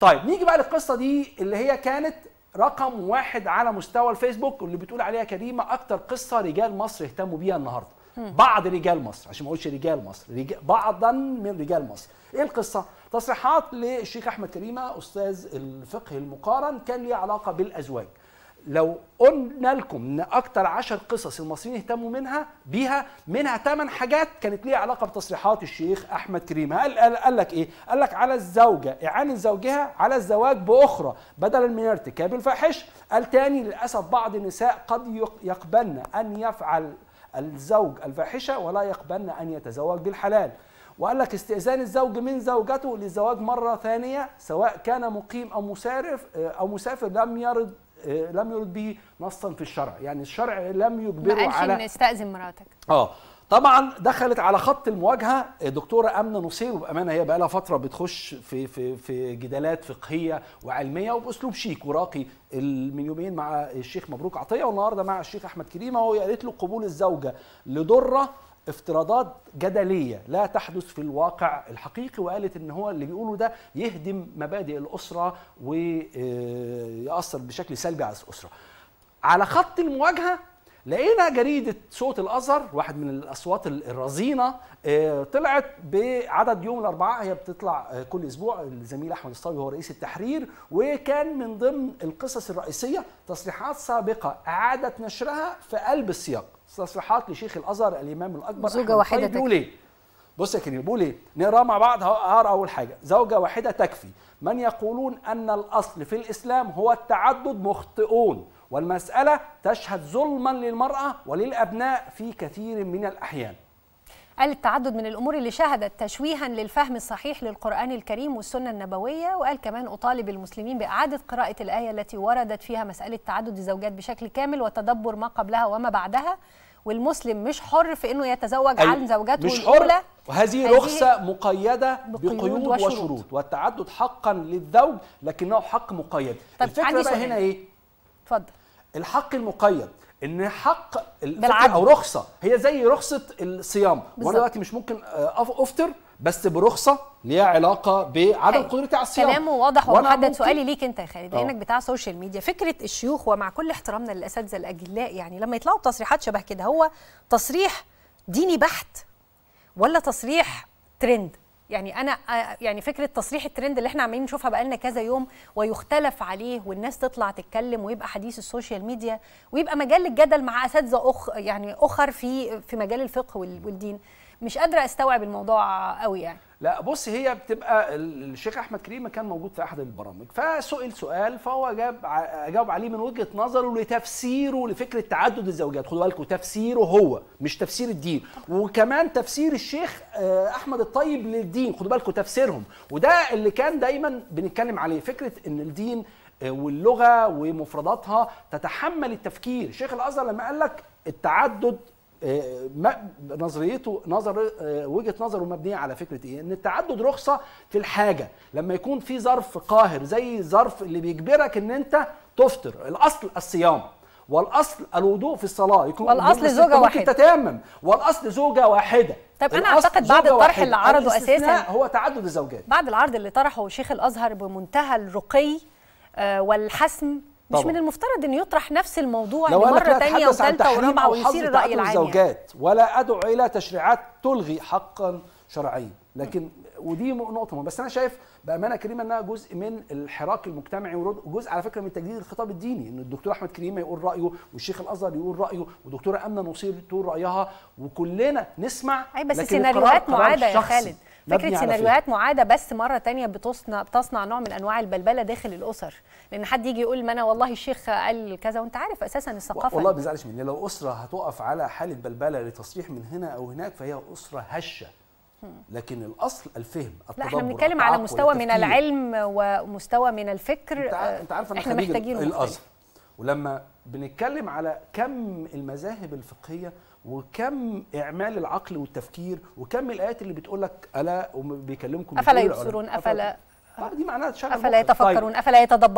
طيب نيجي بقى للقصه دي اللي هي كانت رقم واحد على مستوى الفيسبوك واللي بتقول عليها كريمه اكتر قصه رجال مصر اهتموا بيها النهارده بعض رجال مصر عشان ما اقولش رجال مصر رجال بعضا من رجال مصر ايه القصه تصريحات للشيخ احمد كريمه استاذ الفقه المقارن كان ليه علاقه بالازواج لو قلنا لكم ان اكتر عشر قصص المصريين اهتموا منها بيها منها ثمان حاجات كانت ليها علاقه بتصريحات الشيخ احمد كريم قال, قال, قال لك ايه قال لك على الزوجه اعانه زوجها على الزواج باخرى بدلا من ارتكاب الفاحشه قال تاني للاسف بعض النساء قد يقبلن ان يفعل الزوج الفاحشه ولا يقبلن ان يتزوج بالحلال وقال لك استئذان الزوج من زوجته للزواج مره ثانيه سواء كان مقيم او مسافر او مسافر لم يرد آه، لم يرد به نصا في الشرع يعني الشرع لم يجبره ما قالش على ان استاذن مراتك اه طبعا دخلت على خط المواجهه آه، دكتوره امنه نصير وبامانه هي بقى لها فتره بتخش في في في جدالات فقهيه وعلميه وباسلوب شيك وراقي من يومين مع الشيخ مبروك عطيه والنهارده مع الشيخ احمد كريمه وهي قالت له قبول الزوجه لضره افتراضات جدليه لا تحدث في الواقع الحقيقي وقالت ان هو اللي بيقوله ده يهدم مبادئ الاسره ويأثر آه، بشكل سلبي على الاسره. على خط المواجهه لقينا جريده صوت الازهر واحد من الاصوات الرزينه آه، طلعت بعدد يوم الاربعاء هي بتطلع آه، كل اسبوع الزميل احمد الصاوي هو رئيس التحرير وكان من ضمن القصص الرئيسيه تصريحات سابقه أعادت نشرها في قلب السياق تصريحات لشيخ الازهر الامام الاكبر زوجه واحده طيب بيقول ايه؟ بص يا كريم بيقول ايه؟ نقرا مع بعض هقرا اول حاجه زوجه واحده تكفي من يقولون ان الاصل في الاسلام هو التعدد مخطئون والمساله تشهد ظلما للمراه وللابناء في كثير من الاحيان قال التعدد من الأمور اللي شهدت تشويها للفهم الصحيح للقرآن الكريم والسنة النبوية وقال كمان أطالب المسلمين بإعادة قراءة الآية التي وردت فيها مسألة تعدد الزوجات بشكل كامل وتدبر ما قبلها وما بعدها والمسلم مش حر في انه يتزوج عن زوجاته مش حر وهذه رخصة مقيدة بقيود وشروط, وشروط والتعدد حقا للزوج لكنه حق مقيد طيب الفكرة بقى هنا ايه؟ اتفضل الحق المقيد ان حق بالعدل او رخصه هي زي رخصه الصيام وانا دلوقتي مش ممكن آه، افطر بس برخصه ليها علاقه بعدم قدرتي على الصيام كلامه واضح ومحدد ممكن... سؤالي ليك انت يا خالد لانك آه. بتاع سوشيال ميديا فكره الشيوخ ومع كل احترامنا للاساتذه الاجلاء يعني لما يطلعوا بتصريحات شبه كده هو تصريح ديني بحت ولا تصريح ترند يعني انا آه، يعني فكره تصريح الترند اللي احنا عمالين نشوفها بقالنا كذا يوم ويختلف عليه والناس تطلع تتكلم ويبقى حديث السوشيال ميديا ويبقى مجال الجدل مع اساتذه اخ يعني اخر في في مجال الفقه والدين مش قادره استوعب الموضوع قوي يعني لا بص هي بتبقى الشيخ احمد كريم كان موجود في احد البرامج فسئل سؤال فهو جاب اجاوب عليه من وجهه نظره لتفسيره لفكره تعدد الزوجات خدوا بالكم تفسيره هو مش تفسير الدين وكمان تفسير الشيخ آه، احمد الطيب للدين خدوا بالكم تفسيرهم وده اللي كان دايما بنتكلم عليه فكره ان الدين آه، واللغه ومفرداتها تتحمل التفكير شيخ الازهر لما قال لك التعدد آه، نظريته نظر آه، وجهه نظره مبنيه على فكره ايه؟ ان التعدد رخصه في الحاجه، لما يكون في ظرف قاهر زي الظرف اللي بيجبرك ان انت تفطر، الاصل الصيام والاصل الوضوء في الصلاه يكون والاصل زوجه واحده ممكن تتيمم والاصل زوجه واحده طيب انا اعتقد بعد الطرح اللي عرضه اساسا هو تعدد الزوجات بعد العرض اللي طرحه شيخ الازهر بمنتهى الرقي آه، والحسم مش من المفترض انه يطرح نفس الموضوع مره ثانيه وثالثه ورابعه ويصير الراي العام الزوجات يعني. ولا ادعو الى تشريعات تلغي حقا شرعيا لكن ودي نقطه مهمه بس انا شايف بامانه كريمه انها جزء من الحراك المجتمعي وجزء على فكره من تجديد الخطاب الديني ان الدكتور احمد كريم يقول رايه والشيخ الازهر يقول رايه ودكتوره امنه نصير تقول رايها وكلنا نسمع اي بس سيناريوهات معاده يا خالد فكره سيناريوهات معاده بس مره تانية بتصنع بتصنع نوع من انواع البلبله داخل الاسر لان حد يجي يقول ما انا والله الشيخ قال كذا وانت عارف اساسا الثقافه والله ما بيزعلش مني لو اسره هتقف على حاله بلبله لتصريح من هنا او هناك فهي اسره هشه لكن الاصل الفهم لا احنا بنتكلم على مستوى من العلم ومستوى من الفكر انت عارف احنا محتاجين الاصل ولما بنتكلم على كم المذاهب الفقهيه وكم اعمال العقل والتفكير وكم الايات اللي بتقول لك الا وبيكلمكم افلا يبصرون افلا آه، دي معناها افلا طيب. يتفكرون افلا يتدبرون